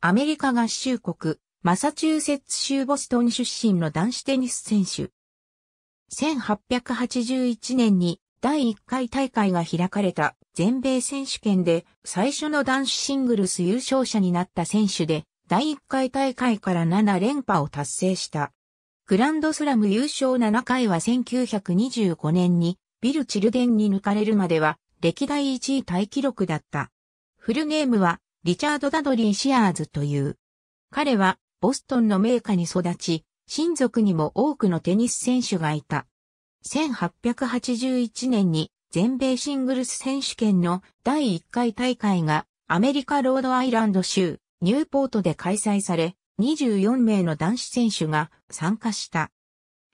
アメリカ合衆国、マサチューセッツ州ボストン出身の男子テニス選手。1881年に第1回大会が開かれた全米選手権で最初の男子シングルス優勝者になった選手で第1回大会から7連覇を達成した。グランドスラム優勝7回は1925年にビル・チルデンに抜かれるまでは歴代1位タイ記録だった。フルネームはリチャード・ダドリー・シアーズという。彼は、ボストンの名家に育ち、親族にも多くのテニス選手がいた。1881年に全米シングルス選手権の第1回大会がアメリカロードアイランド州ニューポートで開催され、24名の男子選手が参加した。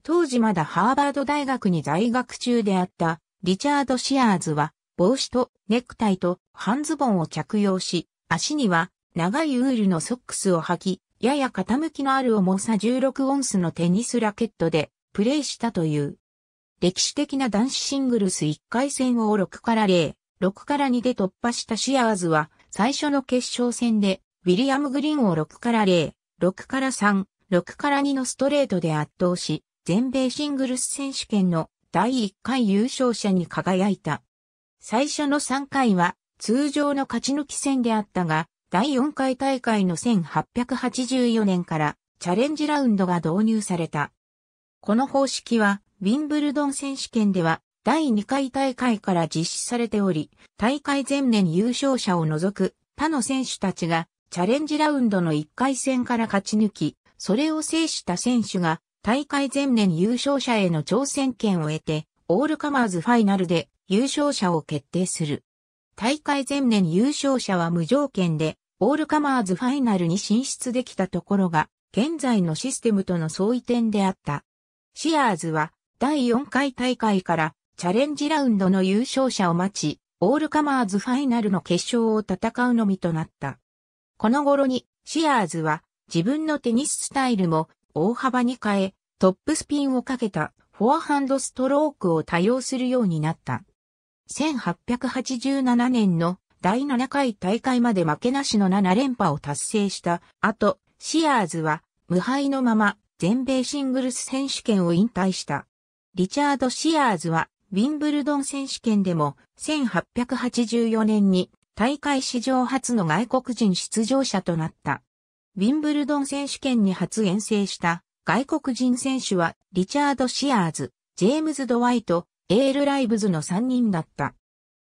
当時まだハーバード大学に在学中であったリチャード・シアーズは帽子とネクタイと半ズボンを着用し、足には長いウールのソックスを履き、やや傾きのある重さ16オンスのテニスラケットでプレーしたという。歴史的な男子シングルス1回戦を6から0、6から2で突破したシアーズは、最初の決勝戦で、ウィリアム・グリーンを6から0、6から3、6から2のストレートで圧倒し、全米シングルス選手権の第1回優勝者に輝いた。最初の3回は通常の勝ち抜き戦であったが、第4回大会の1884年からチャレンジラウンドが導入された。この方式は、ウィンブルドン選手権では第2回大会から実施されており、大会前年優勝者を除く他の選手たちがチャレンジラウンドの1回戦から勝ち抜き、それを制した選手が大会前年優勝者への挑戦権を得て、オールカマーズファイナルで優勝者を決定する。大会前年優勝者は無条件で、オールカマーズファイナルに進出できたところが、現在のシステムとの相違点であった。シアーズは、第4回大会から、チャレンジラウンドの優勝者を待ち、オールカマーズファイナルの決勝を戦うのみとなった。この頃に、シアーズは、自分のテニススタイルも大幅に変え、トップスピンをかけたフォアハンドストロークを多用するようになった。1887年の第7回大会まで負けなしの7連覇を達成した後、シアーズは無敗のまま全米シングルス選手権を引退した。リチャード・シアーズはウィンブルドン選手権でも1884年に大会史上初の外国人出場者となった。ウィンブルドン選手権に初遠征した外国人選手はリチャード・シアーズ、ジェームズ・ドワイト、エールライブズの3人だった。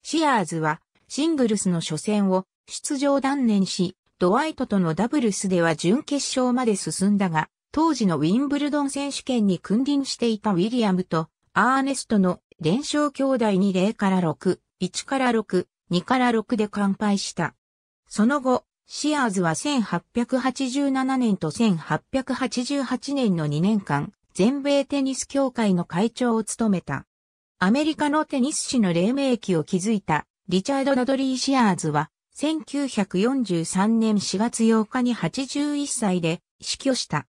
シアーズはシングルスの初戦を出場断念し、ドワイトとのダブルスでは準決勝まで進んだが、当時のウィンブルドン選手権に君臨していたウィリアムとアーネストの連勝兄弟に0から6、1から6、2から6で完敗した。その後、シアーズは1887年と1888年の2年間、全米テニス協会の会長を務めた。アメリカのテニス史の黎明期を築いたリチャード・ダドリー・シアーズは1943年4月8日に81歳で死去した。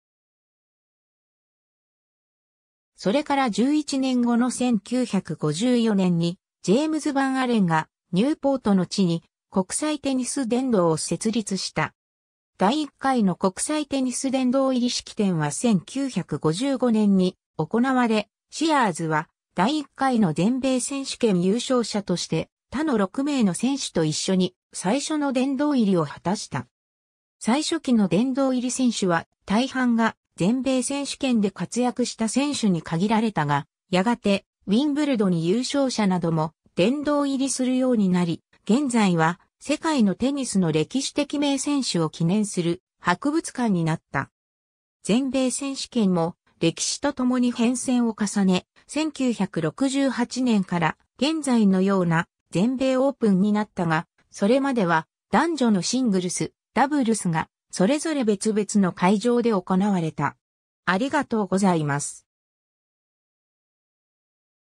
それから11年後の1954年にジェームズ・バン・アレンがニューポートの地に国際テニス殿堂を設立した。第1回の国際テニス殿堂入り式典は1955年に行われ、シアーズは第1回の全米選手権優勝者として他の6名の選手と一緒に最初の殿堂入りを果たした。最初期の殿堂入り選手は大半が全米選手権で活躍した選手に限られたが、やがてウィンブルドに優勝者なども殿堂入りするようになり、現在は世界のテニスの歴史的名選手を記念する博物館になった。全米選手権も歴史とともに変遷を重ね、1968年から現在のような全米オープンになったが、それまでは男女のシングルス、ダブルスがそれぞれ別々の会場で行われた。ありがとうございます。